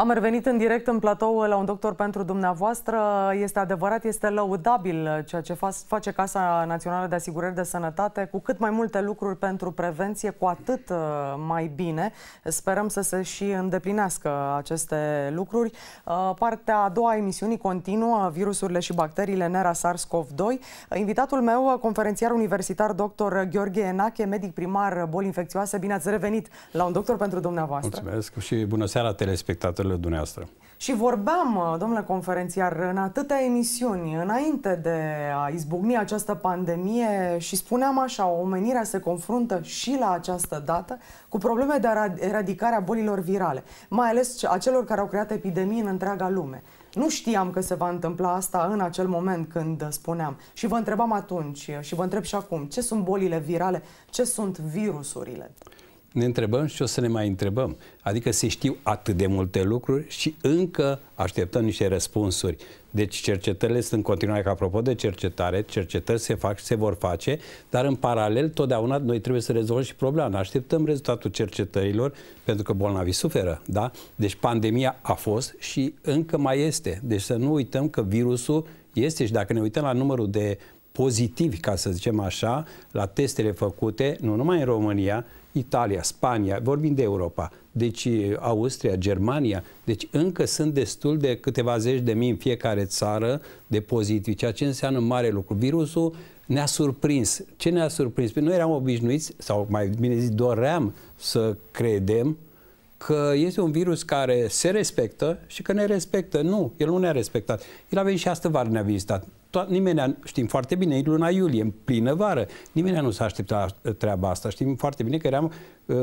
Am revenit în direct în platou la un doctor pentru dumneavoastră. Este adevărat, este lăudabil ceea ce face Casa Națională de Asigurări de Sănătate cu cât mai multe lucruri pentru prevenție, cu atât uh, mai bine. Sperăm să se și îndeplinească aceste lucruri. Uh, partea a doua a emisiunii continuă, virusurile și bacteriile NERA SARS-CoV-2. Invitatul meu, conferențiar universitar dr. Gheorghe Enache, medic primar boli infecțioase. Bine ați revenit la un doctor pentru dumneavoastră. Mulțumesc și bună seara telespectatorilor întrebările dumneavoastră. Și vorbeam, uh, domnule conferențiar, în atâtea emisiuni, înainte de a izbucni această pandemie și spuneam așa, omenirea se confruntă și la această dată cu probleme de eradicare a bolilor virale, mai ales a celor care au creat epidemii în întreaga lume. Nu știam că se va întâmpla asta în acel moment când spuneam. Și vă întrebam atunci uh, și vă întreb și acum, ce sunt bolile virale, ce sunt virusurile? Uh, ne întrebăm și o să ne mai întrebăm. Adică se știu atât de multe lucruri și încă așteptăm niște răspunsuri. Deci cercetările sunt în continuare, că apropo de cercetare, cercetări se fac și se vor face, dar în paralel totdeauna noi trebuie să rezolvăm și problema. Așteptăm rezultatul cercetărilor pentru că bolnavii suferă, da? Deci pandemia a fost și încă mai este. Deci să nu uităm că virusul este și dacă ne uităm la numărul de pozitivi, ca să zicem așa, la testele făcute, nu numai în România, Italia, Spania, vorbim de Europa, deci Austria, Germania, deci încă sunt destul de câteva zeci de mii în fiecare țară de pozitivi, ceea ce înseamnă mare lucru. Virusul ne-a surprins. Ce ne-a surprins? Păi noi eram obișnuiți, sau mai bine zis, doream să credem că este un virus care se respectă și că ne respectă. Nu, el nu ne-a respectat. El a venit și astă vară ne-a vizitat. Toat, nimeni, știm foarte bine, e luna iulie, în plină vară. Nimeni nu s-a așteptat treaba asta. Știm foarte bine că eram uh,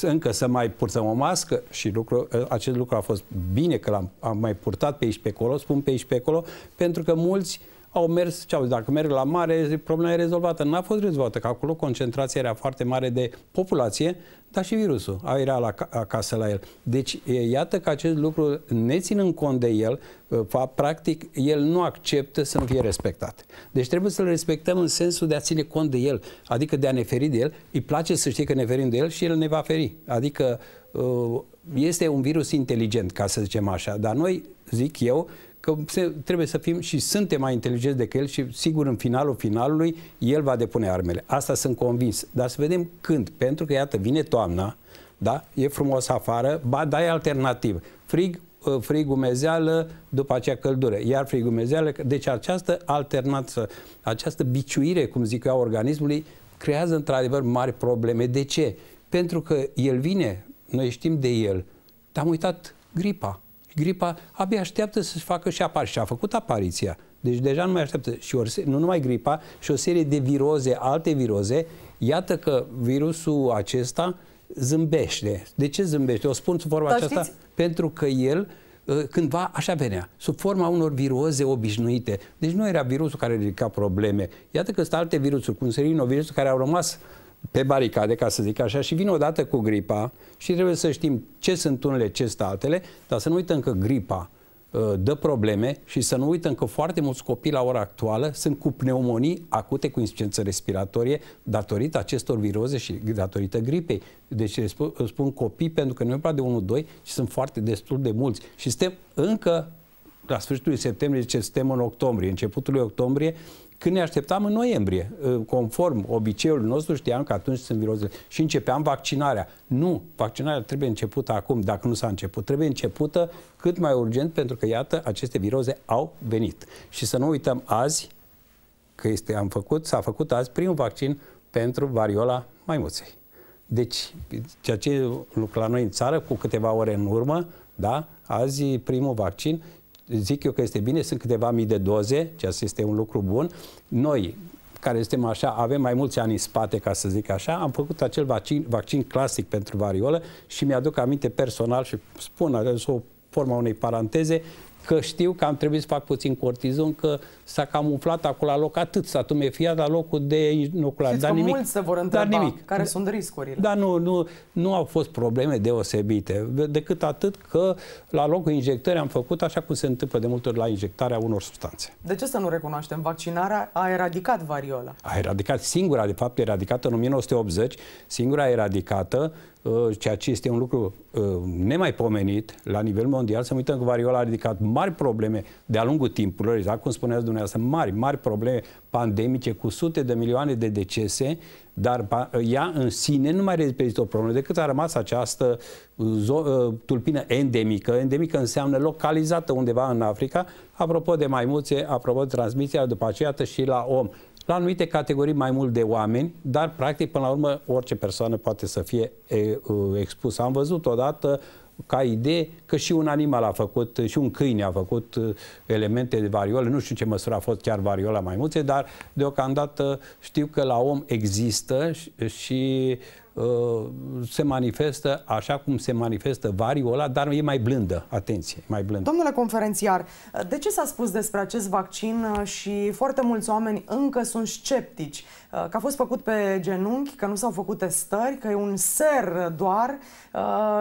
încă să mai purtăm o mască și lucru, uh, acest lucru a fost bine că l-am am mai purtat pe aici pe acolo, spun pe aici pe acolo, pentru că mulți uh, au mers, ce au zis, dacă merg la mare, problema e rezolvată. N-a fost rezolvată, că acolo concentrația era foarte mare de populație, dar și virusul era la, acasă la el. Deci, iată că acest lucru, ne în cont de el, practic, el nu acceptă să nu fie respectat. Deci trebuie să-l respectăm în sensul de a ține cont de el, adică de a ne feri de el. Îi place să știe că ne ferim de el și el ne va feri. Adică Uh, este un virus inteligent, ca să zicem așa, dar noi, zic eu, că trebuie să fim și suntem mai inteligenți decât el și sigur în finalul finalului el va depune armele. Asta sunt convins. Dar să vedem când. Pentru că, iată, vine toamna, da? E frumos afară, ba, da, e alternativ. Frig, uh, frig, umezeală, după aceea căldură, iar frig, umezeală. Deci această alternanță, această biciuire, cum zic eu, a organismului, creează într-adevăr mari probleme. De ce? Pentru că el vine noi știm de el, dar am uitat gripa. Gripa abia așteaptă să-și facă și apar și a făcut apariția. Deci deja nu mai așteaptă și ori, nu numai gripa, și o serie de viroze, alte viroze. Iată că virusul acesta zâmbește. De ce zâmbește? O spun sub forma Dar aceasta știți? pentru că el ă, cândva așa venea, sub forma unor viroze obișnuite. Deci nu era virusul care ridica probleme. Iată că sunt alte virusuri, cum serinovirusul, care au rămas pe baricade, ca să zic așa, și vin odată cu gripa și trebuie să știm ce sunt unele, ce sunt altele, dar să nu uităm că gripa uh, dă probleme și să nu uităm că foarte mulți copii la ora actuală sunt cu pneumonii acute cu insuficiență respiratorie datorită acestor viroze și datorită gripei. Deci spun, spun copii pentru că nu e prea de 1-2 și sunt foarte destul de mulți. Și suntem încă la sfârșitul septembrie, ce suntem în octombrie, începutul lui octombrie, când ne așteptam în noiembrie. Ă, conform obiceiului nostru știam că atunci sunt virozele. Și începeam vaccinarea. Nu, vaccinarea trebuie începută acum, dacă nu s-a început. Trebuie începută cât mai urgent, pentru că, iată, aceste viroze au venit. Și să nu uităm azi că este, am făcut, s-a făcut azi primul vaccin pentru variola maimuței. Deci, ceea ce lucra la noi în țară, cu câteva ore în urmă, da, azi primul vaccin zic eu că este bine, sunt câteva mii de doze, ceea ce este un lucru bun. Noi, care suntem așa, avem mai mulți ani în spate, ca să zic așa, am făcut acel vaccin, vaccin clasic pentru variolă și mi-aduc aminte personal și spun, o forma unei paranteze, că știu că am trebuit să fac puțin cortizon, că s-a cam acolo la loc atât, s-a tumefiat la locul de inoculare, dar nimic, mulți se vor întreba dar nimic. care sunt riscurile. Dar nu, nu, nu au fost probleme deosebite, decât atât că la locul injectării am făcut așa cum se întâmplă de multe ori la injectarea unor substanțe. De ce să nu recunoaștem? Vaccinarea a eradicat variola. A eradicat, singura de fapt eradicată în 1980, singura eradicată Uh, ceea ce este un lucru uh, nemaipomenit la nivel mondial, să nu uităm că variola a ridicat mari probleme de-a lungul timpului, exact cum spuneați dumneavoastră, mari, mari probleme pandemice cu sute de milioane de decese, dar uh, ea în sine nu mai reprezintă o problemă decât a rămas această tulpină endemică. Endemică înseamnă localizată undeva în Africa, apropo de maimuțe, apropo de transmisia, după aceea și la om la anumite categorii mai mult de oameni, dar practic până la urmă orice persoană poate să fie expusă. Am văzut odată ca idee că și un animal a făcut, și un câine a făcut elemente de variole, nu știu ce măsură a fost chiar variola multe, dar deocamdată știu că la om există și, și Uh, se manifestă așa cum se manifestă variola, dar e mai blândă, atenție, mai blândă. Domnule conferențiar, de ce s-a spus despre acest vaccin uh, și foarte mulți oameni încă sunt sceptici? Uh, că a fost făcut pe genunchi, că nu s-au făcut testări, că e un ser doar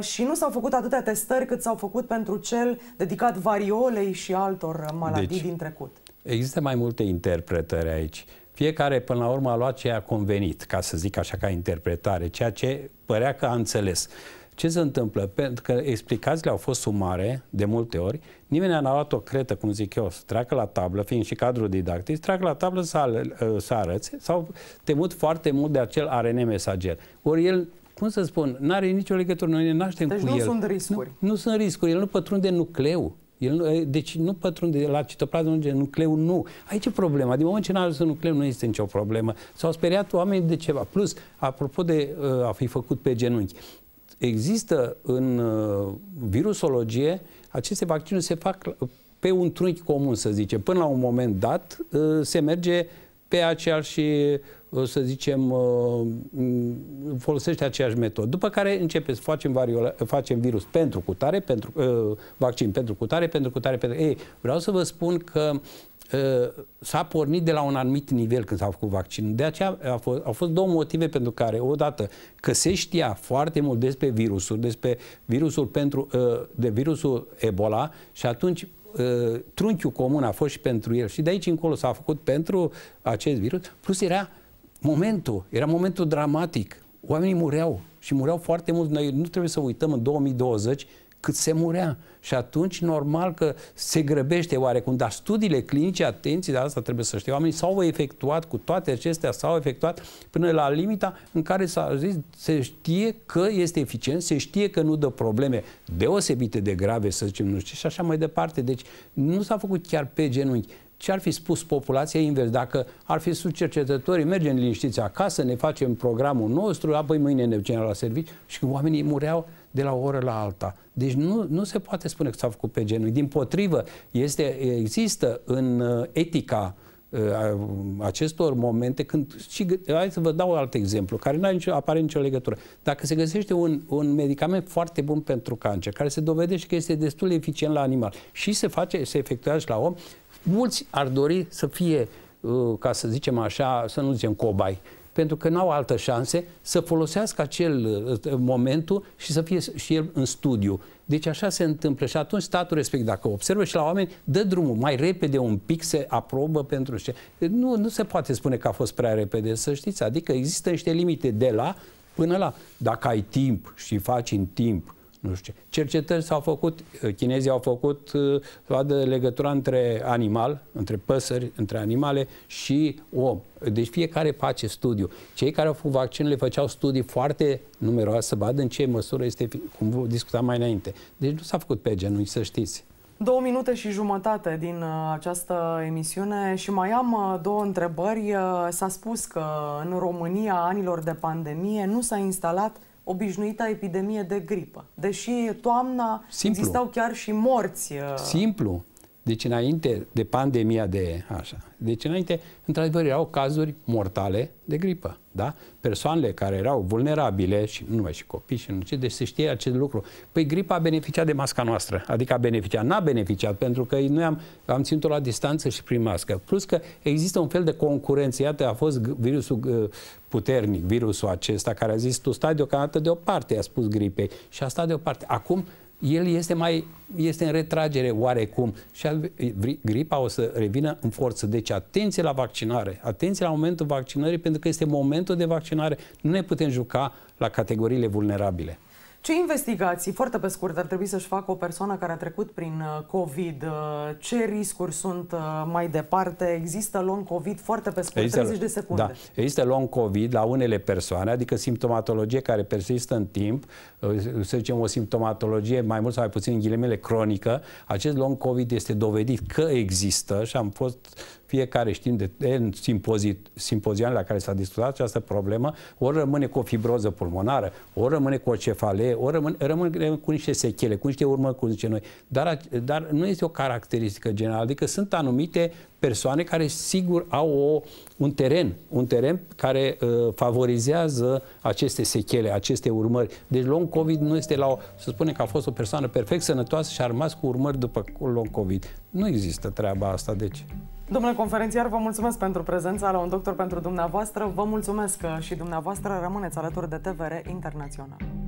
și nu s-au făcut atâtea testări cât s-au făcut pentru cel dedicat variolei și altor maladii deci, din trecut. Există mai multe interpretări aici. Fiecare, până la urmă, a luat ce a convenit, ca să zic așa ca interpretare, ceea ce părea că a înțeles. Ce se întâmplă? Pentru că explicațiile au fost sumare, de multe ori, nimeni n-a luat o cretă, cum zic eu, să treacă la tablă, fiind și cadrul didactic, să treacă la tablă să, ă, să arăți, s-au temut foarte mult de acel ARN mesager. Ori el cum să spun, nu are nicio legătură, noi ne naștem deci cu el. nu sunt riscuri. Nu, nu sunt riscuri, el nu pătrunde nucleu. El deci nu pătrunde, la citoplasmă nu nucleul nu. Aici e problema. Din moment ce n-a ajuns în nucleu, nu este nicio problemă. S-au speriat oamenii de ceva. Plus, apropo de uh, a fi făcut pe genunchi, există în uh, virusologie, aceste vaccinuri se fac pe un trunchi comun, să zicem. Până la un moment dat, uh, se merge pe aceeași, să zicem, folosește aceeași metodă. După care începe să facem, variola, facem virus pentru cutare, pentru, vaccin pentru cutare, pentru cutare, pentru... Ei, vreau să vă spun că s-a pornit de la un anumit nivel când s-a făcut vaccinul. De aceea au fost, au fost două motive pentru care, odată, că se știa foarte mult despre virusul, despre virusul pentru, de virusul Ebola și atunci Uh, trunchiul comun a fost și pentru el și de aici încolo s-a făcut pentru acest virus, plus era momentul, era momentul dramatic. Oamenii mureau și mureau foarte mult. Noi nu trebuie să uităm în 2020 cât se murea. Și atunci, normal că se grăbește oarecum, dar studiile clinice, atenție, de asta trebuie să știu, oamenii s-au efectuat cu toate acestea, s-au efectuat până la limita în care s-a zis, se știe că este eficient, se știe că nu dă probleme deosebite de grave, să zicem, nu știu, și așa mai departe. Deci nu s-a făcut chiar pe genunchi ce ar fi spus populația invers? Dacă ar fi spus cercetătorii, mergem liniștiți acasă, ne facem programul nostru, apoi mâine ne ducem la serviciu și când oamenii mureau, de la o oră la alta. Deci nu, nu se poate spune că s-a făcut pe genul. Din potrivă, este, există în uh, etica uh, acestor momente când și, hai să vă dau alt exemplu, care nu are nicio, apare nicio legătură. Dacă se găsește un, un medicament foarte bun pentru cancer, care se dovedește că este destul de eficient la animal și se face, se efectuează și la om, mulți ar dori să fie, uh, ca să zicem așa, să nu zicem cobai, pentru că n-au altă șanse, să folosească acel uh, uh, momentul și să fie și el în studiu. Deci așa se întâmplă și atunci statul respect, dacă observă și la oameni, dă drumul mai repede un pic, se aprobă pentru ce. Nu, nu se poate spune că a fost prea repede, să știți, adică există niște limite de la până la. Dacă ai timp și faci în timp nu știu ce. Cercetări s-au făcut, uh, chinezii au făcut să uh, vadă legătura între animal, între păsări, între animale și om. Deci fiecare face studiu. Cei care au făcut vaccinurile făceau studii foarte numeroase să vadă în ce măsură este, cum discutam mai înainte. Deci nu s-a făcut pe genunchi, să știți. Două minute și jumătate din uh, această emisiune și mai am două întrebări. S-a spus că în România, anilor de pandemie, nu s-a instalat obișnuita epidemie de gripă. Deși toamna Simplu. existau chiar și morți. Uh, Simplu. Deci înainte de pandemia de așa. Deci înainte, într-adevăr, erau cazuri mortale de gripă. Da? Persoanele care erau vulnerabile și nu mai și copii și nu ce, deci se știe acest lucru. Păi gripa a beneficiat de masca noastră, adică a beneficiat, n-a beneficiat, pentru că noi am, am ținut-o la distanță și prin mască. Plus că există un fel de concurență, iată, a fost virusul puternic, virusul acesta, care a zis, tu stai deocamdată deoparte, a spus gripei, și a stat deoparte. Acum el este mai este în retragere oarecum și gripa o să revină în forță. Deci atenție la vaccinare, atenție la momentul vaccinării pentru că este momentul de vaccinare. Nu ne putem juca la categoriile vulnerabile. Ce investigații, foarte pe scurt, ar trebui să-și facă o persoană care a trecut prin uh, COVID? Uh, ce riscuri sunt uh, mai departe? Există long COVID foarte pe scurt, există, 30 de secunde. Da, există long COVID la unele persoane, adică simptomatologie care persistă în timp, să zicem o simptomatologie mai mult sau mai puțin în ghilemele cronică. Acest long COVID este dovedit că există și am fost fiecare știm de în simpozit, simpozioane la care s-a discutat această problemă, ori rămâne cu o fibroză pulmonară, ori rămâne cu o cefalee, o rămân, rămân cu niște sechele, cu niște urmări, cum zice noi. Dar, dar nu este o caracteristică generală, adică sunt anumite persoane care sigur au o, un teren, un teren care uh, favorizează aceste sechele, aceste urmări. Deci long COVID nu este la o, să spunem că a fost o persoană perfect sănătoasă și a rămas cu urmări după long COVID. Nu există treaba asta, deci. Domnule conferențiar, vă mulțumesc pentru prezența la un doctor pentru dumneavoastră. Vă mulțumesc uh, și dumneavoastră rămâneți alături de TVR Internațional.